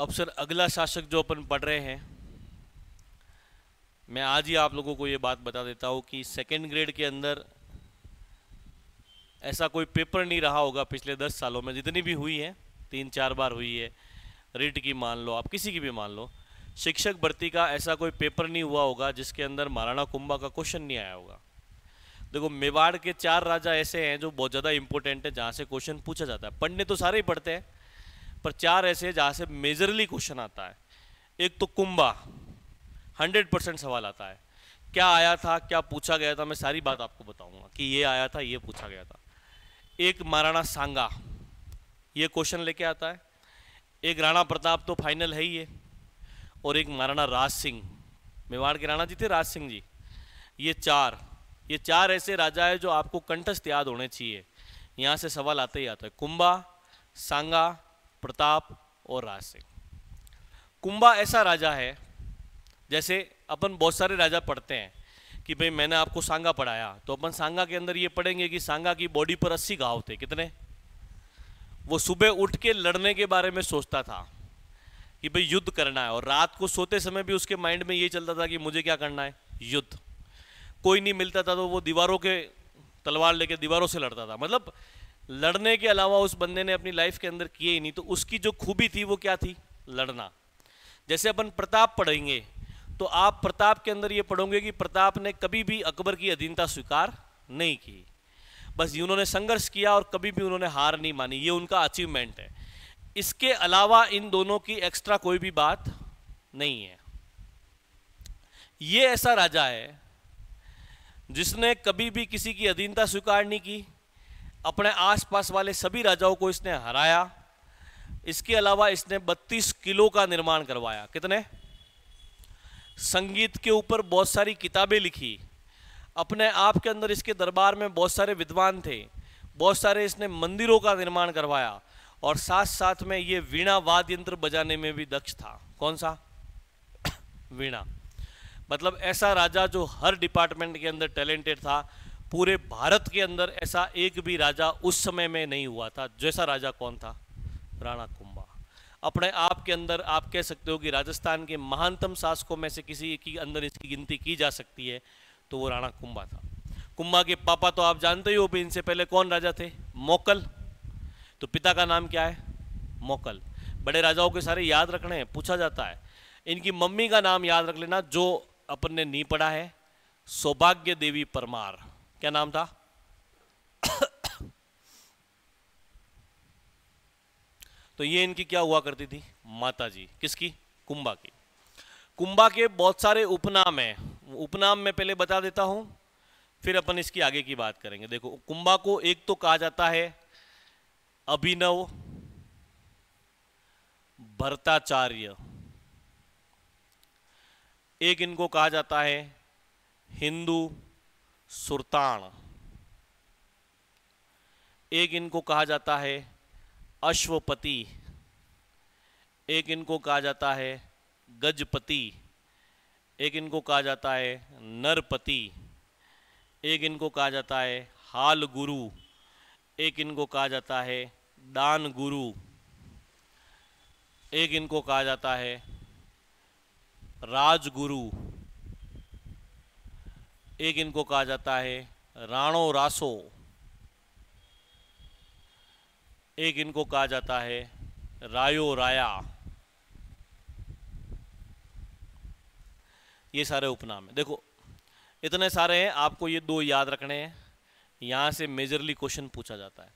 अब सर अगला शासक जो अपन पढ़ रहे हैं मैं आज ही आप लोगों को ये बात बता देता हूँ कि सेकेंड ग्रेड के अंदर ऐसा कोई पेपर नहीं रहा होगा पिछले दस सालों में जितनी भी हुई है तीन चार बार हुई है रिट की मान लो आप किसी की भी मान लो शिक्षक भर्ती का ऐसा कोई पेपर नहीं हुआ होगा जिसके अंदर महाराणा कुंभा का क्वेश्चन नहीं आया होगा देखो मेवाड़ के चार राजा ऐसे हैं जो बहुत ज़्यादा इंपॉर्टेंट है जहाँ से क्वेश्चन पूछा जाता है पढ़ने तो सारे ही पढ़ते हैं पर चार ऐसे जहाँ से मेजरली क्वेश्चन आता है एक तो कुंभा हंड्रेड परसेंट सवाल आता है क्या आया था क्या पूछा गया था मैं सारी बात आपको बताऊंगा कि ये आया था ये पूछा गया था एक महाराणा सांगा ये क्वेश्चन लेके आता है एक राणा प्रताप तो फाइनल है ही ये और एक महाराणा राज सिंह मेवाड़ के राणा जी थे राज सिंह जी ये चार ये चार ऐसे राजा है जो आपको कंठस्थ याद होने चाहिए यहाँ से सवाल आते ही आता है कुंभा सांगा प्रताप और राज सिंह कुंभा ऐसा राजा है जैसे अपन बहुत सारे राजा पढ़ते हैं कि भाई मैंने आपको सांगा पढ़ाया तो अपन सांगा के अंदर ये पढ़ेंगे कि सांगा की बॉडी पर अस्सी घाव थे कितने वो सुबह उठ के लड़ने के बारे में सोचता था कि भाई युद्ध करना है और रात को सोते समय भी उसके माइंड में ये चलता था कि मुझे क्या करना है युद्ध कोई नहीं मिलता था तो वो दीवारों के तलवार लेके दीवारों से लड़ता था मतलब लड़ने के अलावा उस बंदे ने अपनी लाइफ के अंदर किए ही नहीं तो उसकी जो खूबी थी वो क्या थी लड़ना जैसे अपन प्रताप पढ़ेंगे तो आप प्रताप के अंदर ये पढ़ोगे कि प्रताप ने कभी भी अकबर की अधीनता स्वीकार नहीं की बस ये उन्होंने संघर्ष किया और कभी भी उन्होंने हार नहीं मानी ये उनका अचीवमेंट है इसके अलावा इन दोनों की एक्स्ट्रा कोई भी बात नहीं है ये ऐसा राजा है जिसने कभी भी किसी की अधीनता स्वीकार नहीं की अपने आसपास वाले सभी राजाओं को इसने हराया इसके अलावा इसने 32 किलो का निर्माण करवाया कितने संगीत के ऊपर बहुत सारी किताबें लिखी अपने आप के अंदर इसके दरबार में बहुत सारे विद्वान थे बहुत सारे इसने मंदिरों का निर्माण करवाया और साथ साथ में ये वीणा वाद यंत्र बजाने में भी दक्ष था कौन सा वीणा मतलब ऐसा राजा जो हर डिपार्टमेंट के अंदर टैलेंटेड था पूरे भारत के अंदर ऐसा एक भी राजा उस समय में नहीं हुआ था जैसा राजा कौन था राणा कुंभा अपने आप के अंदर आप कह सकते हो कि राजस्थान के महानतम शासकों में से किसी की अंदर इसकी गिनती की जा सकती है तो वो राणा कुंभा था कुंभा के पापा तो आप जानते ही हो भी इनसे पहले कौन राजा थे मोकल तो पिता का नाम क्या है मोकल बड़े राजाओं के सारे याद रखने हैं पूछा जाता है इनकी मम्मी का नाम याद रख लेना जो अपन ने नहीं पढ़ा है सौभाग्य देवी परमार क्या नाम था तो ये इनकी क्या हुआ करती थी माता जी किसकी कुंभा की कुंभा के बहुत सारे उपनाम हैं उपनाम मैं पहले बता देता हूं फिर अपन इसकी आगे की बात करेंगे देखो कुंभा को एक तो कहा जाता है अभिनव भरताचार्य एक इनको कहा जाता है हिंदू सुरताण एक इनको कहा जाता है अश्वपति एक इनको कहा जाता है गजपति एक इनको कहा जाता है नरपति एक इनको कहा जाता है हाल गुरु एक इनको कहा जाता है दान गुरु एक इनको कहा जाता है राजगुरु एक इनको कहा जाता है राणो रासो एक इनको कहा जाता है रायो राया ये सारे उपनाम है देखो इतने सारे हैं आपको ये दो याद रखने हैं यहाँ से मेजरली क्वेश्चन पूछा जाता है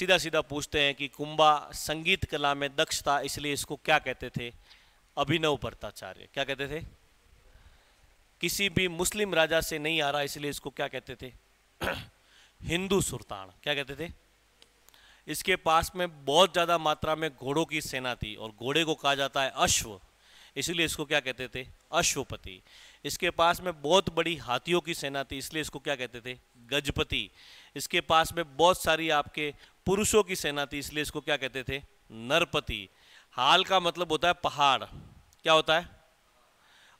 सीधा सीधा पूछते हैं कि कुंभा संगीत कला में दक्ष था इसलिए इसको क्या कहते थे अभिनव भट्टाचार्य क्या कहते थे किसी भी मुस्लिम राजा से नहीं आ रहा इसलिए इसको क्या कहते थे हिंदू सुल्तान क्या कहते थे इसके पास में बहुत ज़्यादा मात्रा में घोड़ों की सेना थी और घोड़े को कहा जाता है अश्व इसलिए इसको क्या कहते थे अश्वपति इसके पास में बहुत बड़ी हाथियों की सेना थी इसलिए इसको क्या कहते थे गजपति इसके पास में बहुत सारी आपके पुरुषों की सेना थी इसलिए इसको क्या कहते थे नरपति हाल का मतलब होता है पहाड़ क्या होता है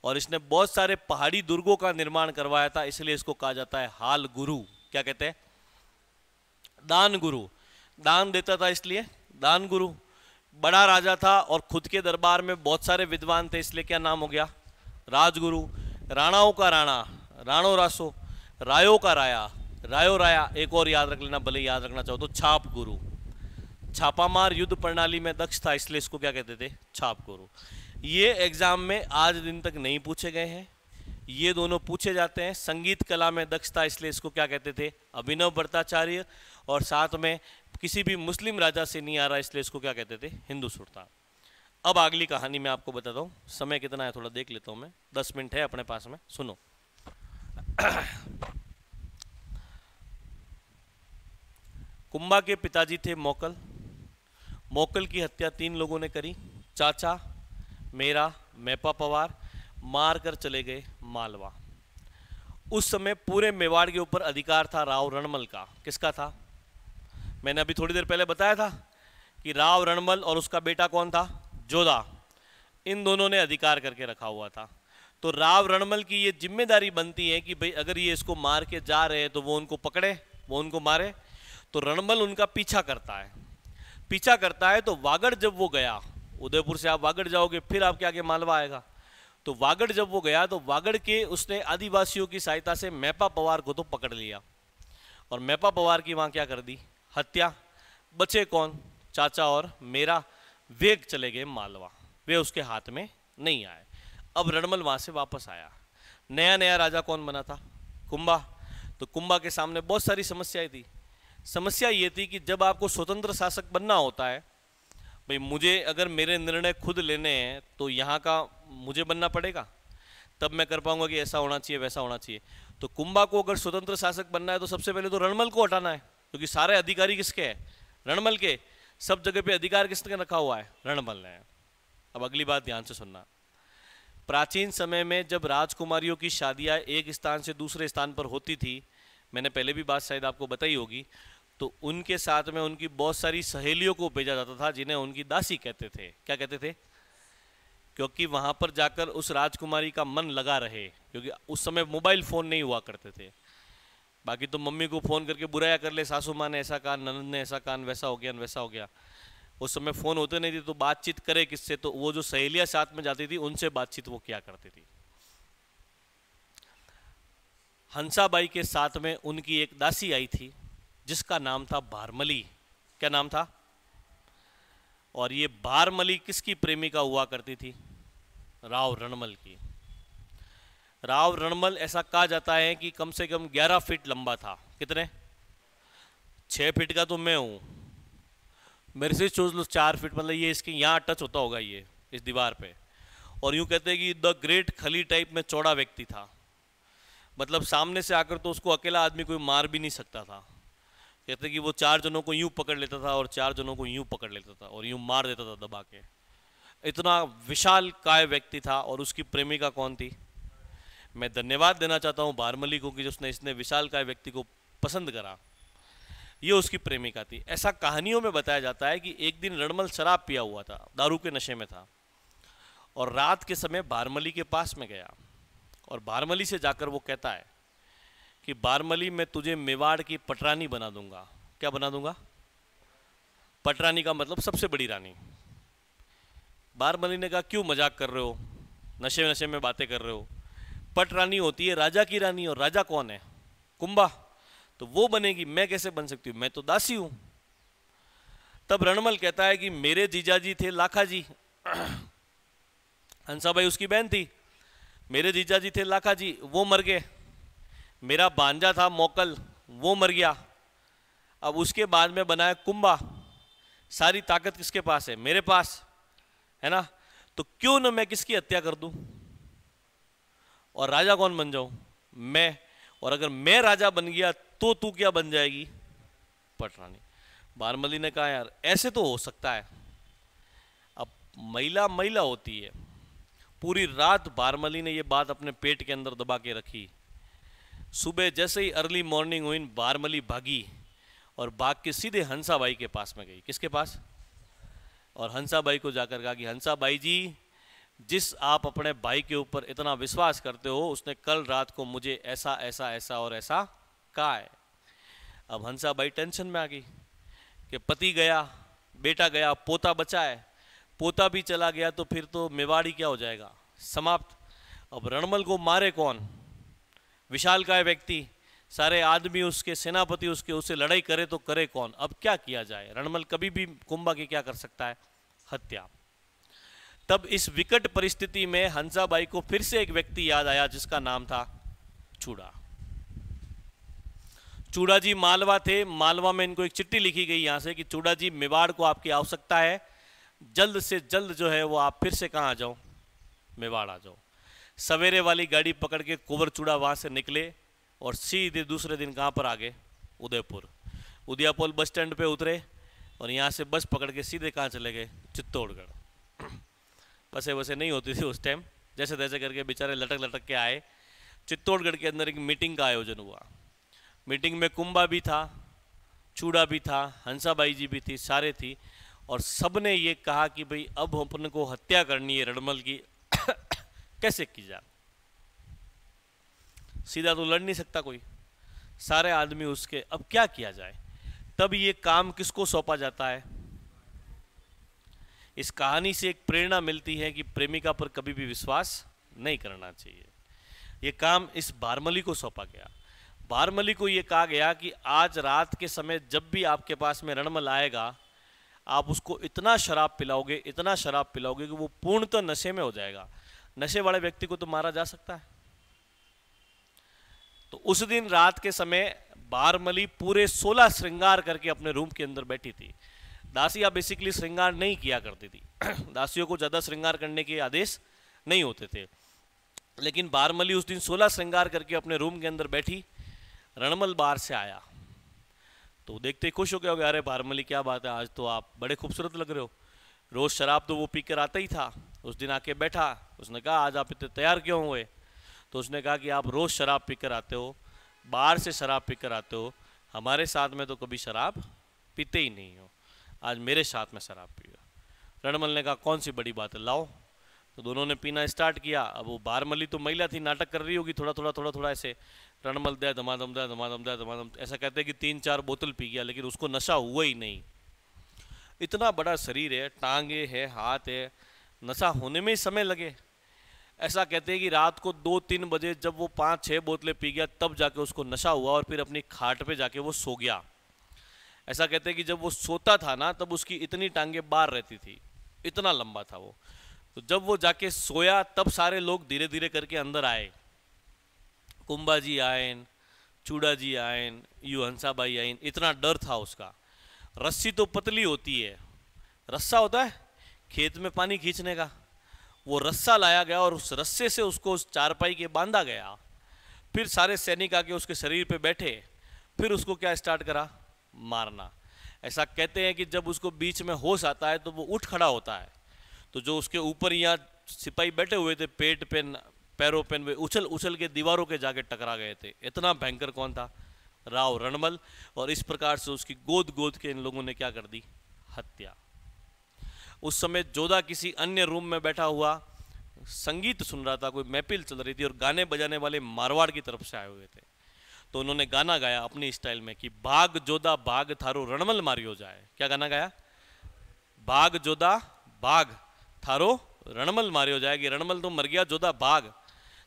और इसने बहुत सारे पहाड़ी दुर्गों का निर्माण करवाया था इसलिए इसको कहा जाता है हाल गुरु क्या कहते हैं दान गुरु दान देता था इसलिए दान गुरु बड़ा राजा था और खुद के दरबार में बहुत सारे विद्वान थे इसलिए क्या नाम हो गया राजगुरु राणाओं का राणा राणो रासो रायो का राया रायो राया एक और याद रख लेना भले याद रखना चाहो तो छाप गुरु छापामार युद्ध प्रणाली में दक्ष था इसलिए इसको क्या कहते थे छाप गुरु ये एग्ज़ाम में आज दिन तक नहीं पूछे गए हैं ये दोनों पूछे जाते हैं संगीत कला में दक्षता इसलिए इसको क्या कहते थे अभिनव भ्रताचार्य और साथ में किसी भी मुस्लिम राजा से नहीं आ रहा इसलिए इसको क्या कहते थे हिंदू सुरता अब अगली कहानी मैं आपको बताता हूँ समय कितना है थोड़ा देख लेता हूँ मैं दस मिनट है अपने पास में सुनो कुंबा के पिताजी थे मोकल मोकल की हत्या तीन लोगों ने करी चाचा मेरा मैपा पवार मार कर चले गए मालवा उस समय पूरे मेवाड़ के ऊपर अधिकार था राव रणमल का किसका था मैंने अभी थोड़ी देर पहले बताया था कि राव रणमल और उसका बेटा कौन था जोधा इन दोनों ने अधिकार करके रखा हुआ था तो राव रणमल की ये जिम्मेदारी बनती है कि भाई अगर ये इसको मार के जा रहे हैं तो वो उनको पकड़े वो उनको मारे तो रणमल उनका पीछा करता है पीछा करता है तो वागड़ जब वो गया उदयपुर से आप वागड़ जाओगे फिर आपके आगे मालवा आएगा तो वागड़ जब वो गया तो वागड़ के उसने आदिवासियों की सहायता से मैपा पवार को तो पकड़ लिया और मैपा पवार की वहाँ क्या कर दी हत्या बचे कौन चाचा और मेरा वेग चले गए मालवा वे उसके हाथ में नहीं आए अब रणमल वहाँ से वापस आया नया नया राजा कौन बना था कुंभा तो कुंभा के सामने बहुत सारी समस्याएं थी समस्या ये थी कि जब आपको स्वतंत्र शासक बनना होता है भाई मुझे अगर मेरे निर्णय खुद लेने हैं तो यहाँ का मुझे बनना पड़ेगा तब मैं कर पाऊंगा कि ऐसा होना चाहिए वैसा होना चाहिए तो कुंभा को अगर स्वतंत्र शासक बनना है तो सबसे पहले तो रणमल को हटाना है क्योंकि सारे अधिकारी किसके हैं रणमल के सब जगह पे अधिकार किसने रखा हुआ है रणमल ने अब अगली बात ध्यान से सुनना प्राचीन समय में जब राजकुमारियों की शादियां एक स्थान से दूसरे स्थान पर होती थी मैंने पहले भी बात शायद आपको बताई होगी तो उनके साथ में उनकी बहुत सारी सहेलियों को भेजा जाता था जिन्हें उनकी दासी कहते थे क्या कहते थे क्योंकि वहां पर जाकर उस राजकुमारी का मन लगा रहे क्योंकि उस समय मोबाइल फ़ोन नहीं हुआ करते थे बाकी तो मम्मी को फ़ोन करके बुराया कर ले सासू माँ ने ऐसा कहा ननद ने ऐसा कहा वैसा हो गया वैसा हो गया उस समय फ़ोन होते नहीं थे तो बातचीत करे किससे तो वो जो सहेलियां साथ में जाती थी उनसे बातचीत वो क्या करती थी हंसाबाई के साथ में उनकी एक दासी आई थी जिसका नाम था बारमली क्या नाम था और ये बारमली किसकी प्रेमिका हुआ करती थी राव रणमल की राव रणमल ऐसा कहा जाता है कि कम से कम 11 फीट लंबा था कितने 6 फीट का तो मैं हूं मेरे से चूज लो चार फीट मतलब ये इसके यहां टच होता होगा ये इस दीवार पे और यूं कहते हैं कि द ग्रेट खली टाइप में चौड़ा व्यक्ति था मतलब सामने से आकर तो उसको अकेला आदमी कोई मार भी नहीं सकता था कहते कि वो चार जनों को यूं पकड़ लेता था और चार जनों को यूं पकड़ लेता था और यूं मार देता था दबा के इतना विशाल काय व्यक्ति था और उसकी प्रेमिका कौन थी मैं धन्यवाद देना चाहता हूँ बारमली को कि जिसने इसने विशाल काय व्यक्ति को पसंद करा ये उसकी प्रेमिका थी ऐसा कहानियों में बताया जाता है कि एक दिन रणमल शराब पिया हुआ था दारू के नशे में था और रात के समय बारमली के पास में गया और बारमली से जाकर वो कहता है कि बारमली में तुझे मेवाड़ की पटरानी बना दूंगा क्या बना दूंगा पटरानी का मतलब सबसे बड़ी रानी बारमली ने कहा क्यों मजाक कर रहे हो नशे नशे में बातें कर रहे हो पटरानी होती है राजा की रानी और राजा कौन है कुंभा तो वो बनेगी मैं कैसे बन सकती हूँ मैं तो दासी हूँ तब रणमल कहता है कि मेरे जीजा जी थे लाखा जी हंसा भाई उसकी बहन थी मेरे जीजा जी थे लाखा जी वो मर गए मेरा भांजा था मोकल वो मर गया अब उसके बाद में बनाया कुंभा सारी ताकत किसके पास है मेरे पास है ना तो क्यों ना मैं किसकी हत्या कर दूं और राजा कौन बन जाऊं मैं और अगर मैं राजा बन गया तो तू क्या बन जाएगी पटरानी बारमली ने कहा यार ऐसे तो हो सकता है अब महिला महिला होती है पूरी रात बारमली ने यह बात अपने पेट के अंदर दबा के रखी सुबह जैसे ही अर्ली मॉर्निंग हुई बारमली भागी और बाग के सीधे हंसा बाई के पास में गई किसके पास और हंसा बाई को जाकर कहा कि हंसा बाई जी जिस आप अपने भाई के ऊपर इतना विश्वास करते हो उसने कल रात को मुझे ऐसा ऐसा ऐसा और ऐसा कहा है अब हंसा भाई टेंशन में आ गई कि पति गया बेटा गया पोता बचा है पोता भी चला गया तो फिर तो मेवाड़ी क्या हो जाएगा समाप्त अब रणमल को मारे कौन विशाल का व्यक्ति सारे आदमी उसके सेनापति उसके उससे लड़ाई करे तो करे कौन अब क्या किया जाए रणमल कभी भी कुंभा की क्या कर सकता है हत्या तब इस विकट परिस्थिति में हंसाबाई को फिर से एक व्यक्ति याद आया जिसका नाम था चूड़ा चूड़ा जी मालवा थे मालवा में इनको एक चिट्ठी लिखी गई यहां से कि चूड़ा जी मेवाड़ को आपकी आवश्यकता है जल्द से जल्द जो है वो आप फिर से कहाँ आ जाओ मेवाड़ आ जाओ सवेरे वाली गाड़ी पकड़ के चूड़ा वहाँ से निकले और सीधे दूसरे दिन कहाँ पर आ गए उदयपुर उदयपुर बस स्टैंड पे उतरे और यहाँ से बस पकड़ के सीधे कहाँ चले गए चित्तौड़गढ़ बसे वसे नहीं होती थी उस टाइम जैसे तैसे करके बेचारे लटक लटक के आए चित्तौड़गढ़ के अंदर एक मीटिंग का आयोजन हुआ मीटिंग में कुंबा भी था चूड़ा भी था हंसाबाई जी भी थी सारे थी और सब ने ये कहा कि भाई अब अपन को हत्या करनी है रणमल की कैसे की जाए सीधा तो लड़ नहीं सकता कोई सारे आदमी उसके अब क्या किया जाए तब ये काम किसको सौंपा जाता है इस कहानी से एक प्रेरणा मिलती है कि प्रेमिका पर कभी भी विश्वास नहीं करना चाहिए ये काम इस बारमली को सौंपा गया बारमली को ये कहा गया कि आज रात के समय जब भी आपके पास में रणमल आएगा आप उसको इतना शराब पिलाओगे इतना शराब पिलाओगे कि वो पूर्णतः नशे में हो जाएगा नशे वाले व्यक्ति को तो मारा जा सकता है तो उस दिन रात के समय बारमली पूरे सोलह श्रृंगार करके अपने रूम के अंदर बैठी थी दासियाँ बेसिकली श्रृंगार नहीं किया करती थी दासियों को ज़्यादा श्रृंगार करने के आदेश नहीं होते थे लेकिन बारमली उस दिन सोलह श्रृंगार करके अपने रूम के अंदर बैठी रणमल बार से आया तो देखते ही खुश हो गया अरे बारमली क्या बात है आज तो आप बड़े खूबसूरत लग रहे हो रोज़ शराब तो वो पी कर आता ही था उस दिन आके बैठा उसने कहा आज आप इतने तैयार क्यों हुए तो उसने कहा कि आप रोज़ शराब पी कर आते हो बाहर से शराब पी कर आते हो हमारे साथ में तो कभी शराब पीते ही नहीं हो आज मेरे साथ में शराब पियो रणमल ने कहा कौन सी बड़ी बात है लाओ तो दोनों ने पीना स्टार्ट किया अब वो बारमली तो महिला थी नाटक कर रही होगी थोड़ा थोड़ा थोड़ा थोड़ा ऐसे रणमल दया धमाधम दया धमाधम दया धमाधम ऐसा कहते हैं कि तीन चार बोतल पी गया लेकिन उसको नशा हुआ ही नहीं इतना बड़ा शरीर है टांगे है हाथ है नशा होने में ही समय लगे ऐसा कहते हैं कि रात को दो तीन बजे जब वो पाँच छः बोतलें पी गया तब जाके उसको नशा हुआ और फिर अपनी खाट पे जाके वो सो गया ऐसा कहते हैं कि जब वो सोता था ना तब उसकी इतनी टांगे बार रहती थी इतना लंबा था वो तो जब वो जाके सोया तब सारे लोग धीरे धीरे करके अंदर आए कुंबा जी आयन चूड़ा जी आयन यू हंसाबाई आयन इतना डर था उसका रस्सी तो पतली होती है रस्सा होता है खेत में पानी खींचने का वो रस्सा लाया गया और उस रस्से से उसको उस चारपाई के बांधा गया फिर सारे सैनिक आके उसके शरीर पे बैठे फिर उसको क्या स्टार्ट करा मारना ऐसा कहते हैं कि जब उसको बीच में होश आता है तो वो उठ खड़ा होता है तो जो उसके ऊपर यहाँ सिपाही बैठे हुए थे पेट पे पैरों पे वे उछल उछल के दीवारों के जाके टकरा गए थे इतना भयंकर कौन था राव रणमल और इस प्रकार से उसकी गोद गोद के इन लोगों ने क्या कर दी हत्या उस समय जोधा किसी अन्य रूम में बैठा हुआ संगीत सुन रहा था कोई महफिल चल रही थी और गाने बजाने वाले मारवाड़ की तरफ से आए हुए थे तो उन्होंने गाना गाया अपनी स्टाइल में कि भाग जोधा भाग थारो रणमल मारियो जाए क्या गाना गाया भाग जोधा भाग थारो रणमल मारियो जाए कि रणमल तो मर गया जोधा भाग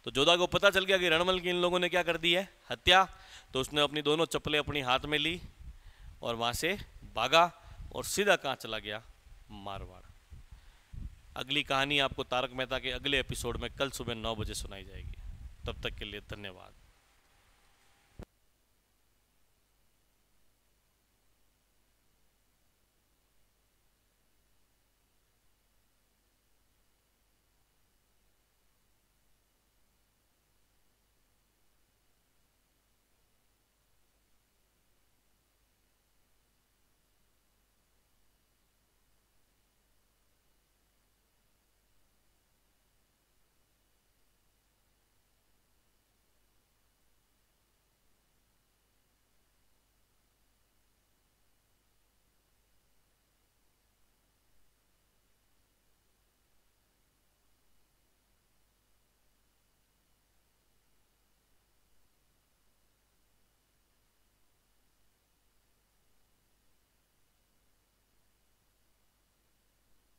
तो जोधा को पता चल गया कि रणमल की इन लोगों ने क्या कर दी है हत्या तो उसने अपनी दोनों चप्पलें अपनी हाथ में ली और वहां से भागा और सीधा कहाँ चला गया मारवाड़ अगली कहानी आपको तारक मेहता के अगले एपिसोड में कल सुबह नौ बजे सुनाई जाएगी तब तक के लिए धन्यवाद